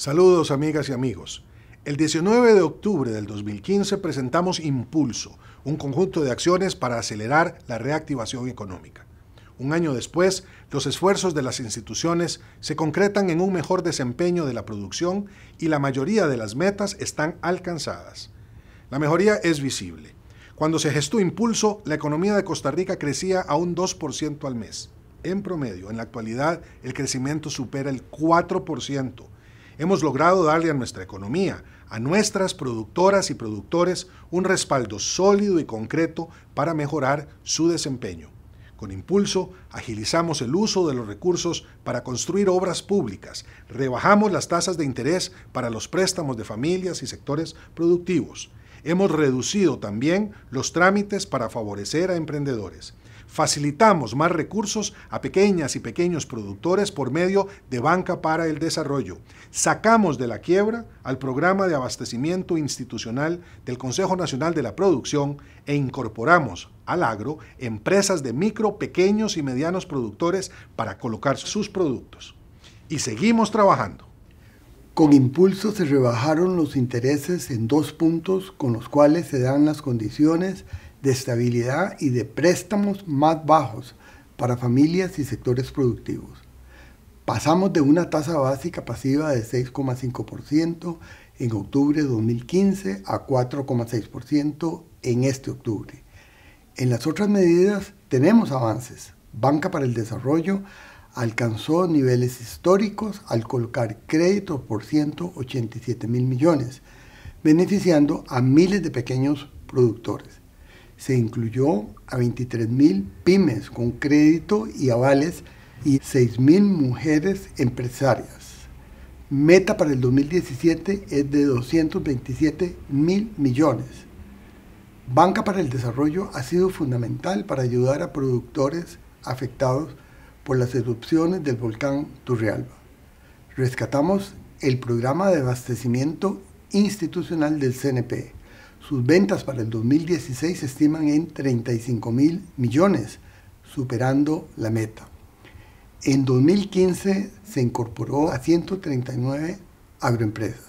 Saludos amigas y amigos. El 19 de octubre del 2015 presentamos Impulso, un conjunto de acciones para acelerar la reactivación económica. Un año después, los esfuerzos de las instituciones se concretan en un mejor desempeño de la producción y la mayoría de las metas están alcanzadas. La mejoría es visible. Cuando se gestó Impulso, la economía de Costa Rica crecía a un 2% al mes. En promedio, en la actualidad, el crecimiento supera el 4% hemos logrado darle a nuestra economía, a nuestras productoras y productores un respaldo sólido y concreto para mejorar su desempeño. Con impulso, agilizamos el uso de los recursos para construir obras públicas, rebajamos las tasas de interés para los préstamos de familias y sectores productivos. Hemos reducido también los trámites para favorecer a emprendedores Facilitamos más recursos a pequeñas y pequeños productores por medio de Banca para el Desarrollo. Sacamos de la quiebra al programa de abastecimiento institucional del Consejo Nacional de la Producción e incorporamos al agro empresas de micro, pequeños y medianos productores para colocar sus productos. Y seguimos trabajando. Con impulso se rebajaron los intereses en dos puntos con los cuales se dan las condiciones de estabilidad y de préstamos más bajos para familias y sectores productivos. Pasamos de una tasa básica pasiva de 6,5% en octubre de 2015 a 4,6% en este octubre. En las otras medidas tenemos avances. Banca para el Desarrollo alcanzó niveles históricos al colocar créditos por 187 mil millones, beneficiando a miles de pequeños productores se incluyó a 23 pymes con crédito y avales y 6 mil mujeres empresarias. Meta para el 2017 es de 227 mil millones. Banca para el Desarrollo ha sido fundamental para ayudar a productores afectados por las erupciones del volcán Turrialba. Rescatamos el programa de abastecimiento institucional del CNP sus ventas para el 2016 se estiman en 35 mil millones, superando la meta. En 2015 se incorporó a 139 agroempresas.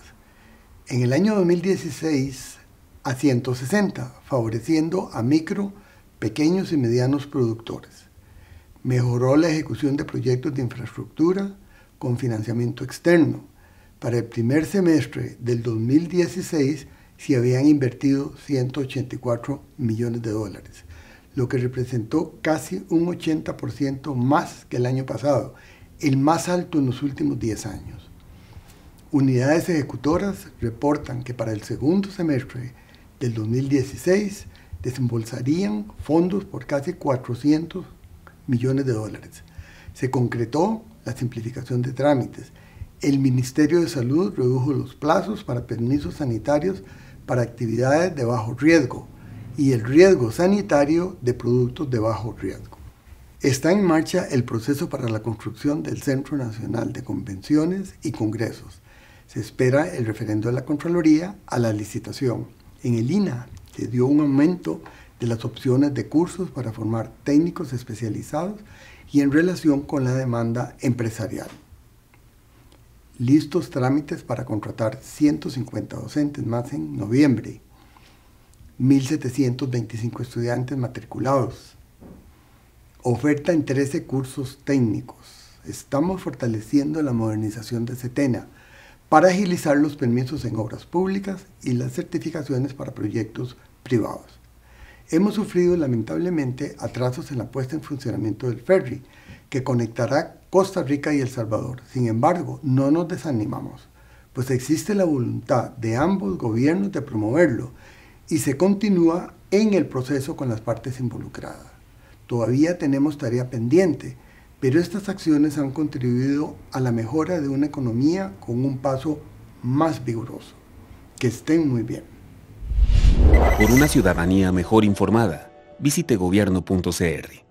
En el año 2016 a 160, favoreciendo a micro, pequeños y medianos productores. Mejoró la ejecución de proyectos de infraestructura con financiamiento externo. Para el primer semestre del 2016 se habían invertido 184 millones de dólares, lo que representó casi un 80% más que el año pasado, el más alto en los últimos 10 años. Unidades ejecutoras reportan que para el segundo semestre del 2016 desembolsarían fondos por casi 400 millones de dólares. Se concretó la simplificación de trámites. El Ministerio de Salud redujo los plazos para permisos sanitarios para actividades de bajo riesgo y el riesgo sanitario de productos de bajo riesgo. Está en marcha el proceso para la construcción del Centro Nacional de Convenciones y Congresos. Se espera el referendo de la Contraloría a la licitación. En el INA se dio un aumento de las opciones de cursos para formar técnicos especializados y en relación con la demanda empresarial listos trámites para contratar 150 docentes más en noviembre, 1.725 estudiantes matriculados, oferta en 13 cursos técnicos. Estamos fortaleciendo la modernización de CETENA para agilizar los permisos en obras públicas y las certificaciones para proyectos privados. Hemos sufrido lamentablemente atrasos en la puesta en funcionamiento del ferry, que conectará Costa Rica y El Salvador. Sin embargo, no nos desanimamos, pues existe la voluntad de ambos gobiernos de promoverlo y se continúa en el proceso con las partes involucradas. Todavía tenemos tarea pendiente, pero estas acciones han contribuido a la mejora de una economía con un paso más vigoroso. Que estén muy bien. Por una ciudadanía mejor informada, visite gobierno.cr.